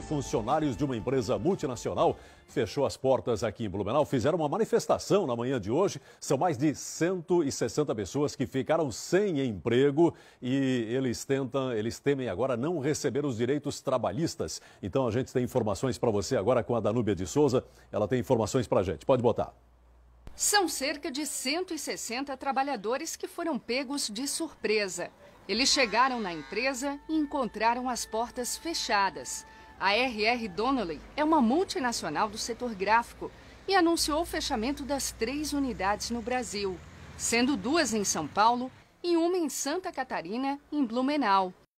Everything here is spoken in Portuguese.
Funcionários de uma empresa multinacional fechou as portas aqui em Blumenau, fizeram uma manifestação na manhã de hoje. São mais de 160 pessoas que ficaram sem emprego e eles tentam, eles temem agora não receber os direitos trabalhistas. Então a gente tem informações para você agora com a Danúbia de Souza. Ela tem informações para a gente. Pode botar. São cerca de 160 trabalhadores que foram pegos de surpresa. Eles chegaram na empresa e encontraram as portas fechadas. A R.R. Donnelly é uma multinacional do setor gráfico e anunciou o fechamento das três unidades no Brasil, sendo duas em São Paulo e uma em Santa Catarina, em Blumenau.